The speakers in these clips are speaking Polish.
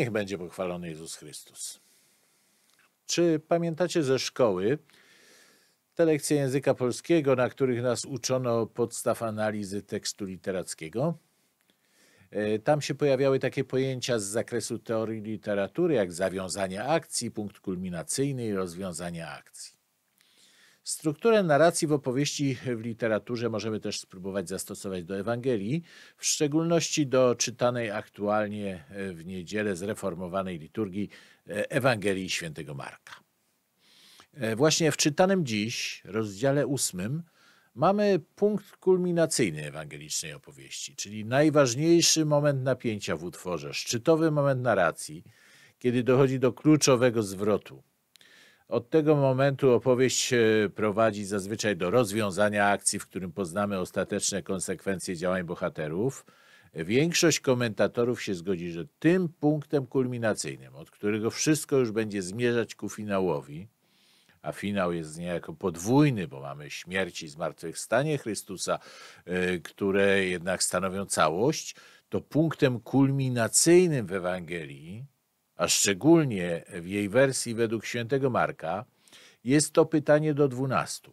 Niech będzie pochwalony Jezus Chrystus. Czy pamiętacie ze szkoły te lekcje języka polskiego, na których nas uczono podstaw analizy tekstu literackiego? E, tam się pojawiały takie pojęcia z zakresu teorii literatury, jak zawiązanie akcji, punkt kulminacyjny i rozwiązanie akcji. Strukturę narracji w opowieści w literaturze możemy też spróbować zastosować do Ewangelii, w szczególności do czytanej aktualnie e, w niedzielę zreformowanej liturgii e, Ewangelii Świętego Marka. E, właśnie w czytanym dziś rozdziale ósmym mamy punkt kulminacyjny ewangelicznej opowieści, czyli najważniejszy moment napięcia w utworze, szczytowy moment narracji, kiedy dochodzi do kluczowego zwrotu – od tego momentu opowieść e, prowadzi zazwyczaj do rozwiązania akcji, w którym poznamy ostateczne konsekwencje działań bohaterów. Większość komentatorów się zgodzi, że tym punktem kulminacyjnym, od którego wszystko już będzie zmierzać ku finałowi, a finał jest niejako podwójny, bo mamy śmierć i zmartwychwstanie Chrystusa, e, które jednak stanowią całość, to punktem kulminacyjnym w Ewangelii a szczególnie w jej wersji według świętego Marka, jest to pytanie do dwunastu.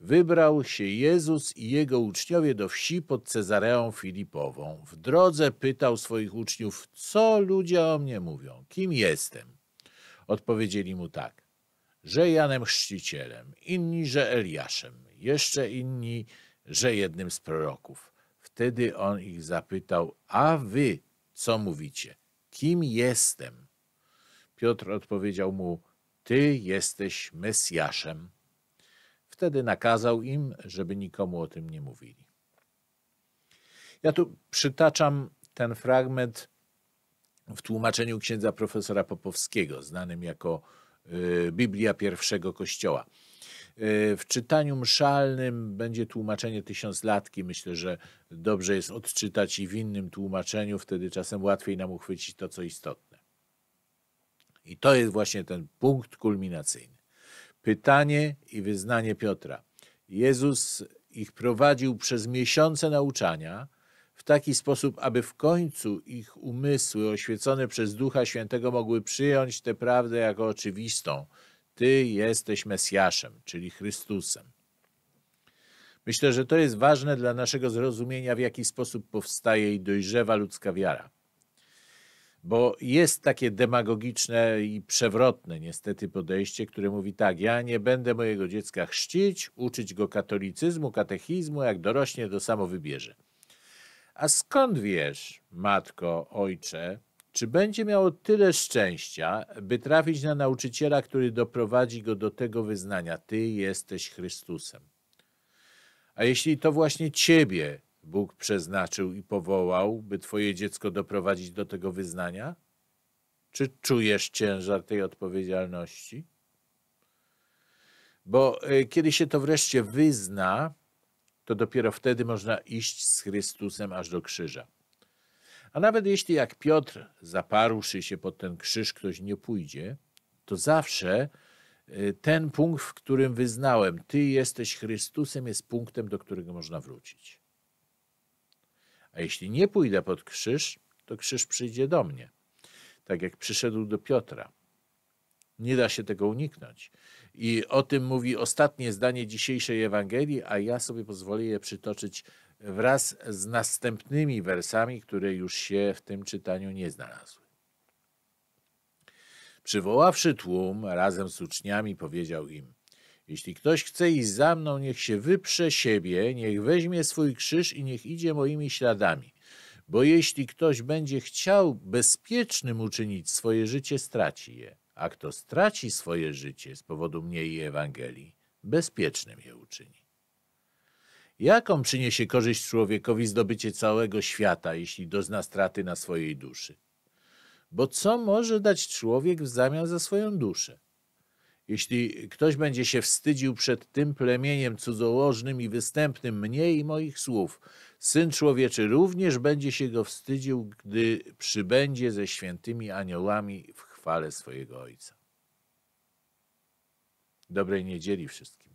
Wybrał się Jezus i jego uczniowie do wsi pod Cezareą Filipową. W drodze pytał swoich uczniów, co ludzie o mnie mówią, kim jestem. Odpowiedzieli mu tak, że Janem Chrzcicielem, inni, że Eliaszem, jeszcze inni, że jednym z proroków. Wtedy on ich zapytał, a wy co mówicie? Kim jestem? Piotr odpowiedział mu: Ty jesteś Mesjaszem. Wtedy nakazał im, żeby nikomu o tym nie mówili. Ja tu przytaczam ten fragment w tłumaczeniu księdza profesora Popowskiego, znanym jako y, Biblia pierwszego Kościoła. Y, w czytaniu mszalnym będzie tłumaczenie tysiąclatki. Myślę, że dobrze jest odczytać i w innym tłumaczeniu, wtedy czasem łatwiej nam uchwycić to, co istotne. I to jest właśnie ten punkt kulminacyjny. Pytanie i wyznanie Piotra. Jezus ich prowadził przez miesiące nauczania w taki sposób, aby w końcu ich umysły oświecone przez Ducha Świętego mogły przyjąć tę prawdę jako oczywistą, ty jesteś Mesjaszem, czyli Chrystusem. Myślę, że to jest ważne dla naszego zrozumienia, w jaki sposób powstaje i dojrzewa ludzka wiara. Bo jest takie demagogiczne i przewrotne, niestety, podejście, które mówi tak: Ja nie będę mojego dziecka chrzcić, uczyć go katolicyzmu, katechizmu, jak dorośnie, to samo wybierze. A skąd wiesz, matko, ojcze, czy będzie miało tyle szczęścia, by trafić na nauczyciela, który doprowadzi go do tego wyznania: Ty jesteś Chrystusem? A jeśli to właśnie Ciebie Bóg przeznaczył i powołał, by Twoje dziecko doprowadzić do tego wyznania? Czy czujesz ciężar tej odpowiedzialności? Bo e, kiedy się to wreszcie wyzna, to dopiero wtedy można iść z Chrystusem aż do krzyża. A nawet jeśli jak Piotr zaparłszy się pod ten krzyż ktoś nie pójdzie, to zawsze y, ten punkt, w którym wyznałem, Ty jesteś Chrystusem, jest punktem, do którego można wrócić. A jeśli nie pójdę pod krzyż, to krzyż przyjdzie do mnie, tak jak przyszedł do Piotra. Nie da się tego uniknąć. I o tym mówi ostatnie zdanie dzisiejszej Ewangelii, a ja sobie pozwolę je przytoczyć wraz z następnymi wersami, które już się w tym czytaniu nie znalazły. Przywoławszy tłum razem z uczniami, powiedział im: Jeśli ktoś chce iść za mną, niech się wyprze siebie, niech weźmie swój krzyż i niech idzie moimi śladami. Bo jeśli ktoś będzie chciał bezpiecznym uczynić swoje życie, straci je a kto straci swoje życie z powodu mnie i Ewangelii, bezpiecznym je uczyni. Jaką przyniesie korzyść człowiekowi zdobycie całego świata, jeśli dozna straty na swojej duszy? Bo co może dać człowiek w zamian za swoją duszę? Jeśli ktoś będzie się wstydził przed tym plemieniem cudzołożnym i występnym mnie i moich słów, Syn Człowieczy również będzie się go wstydził, gdy przybędzie ze świętymi aniołami w chwale swojego Ojca. Dobrej niedzieli wszystkim.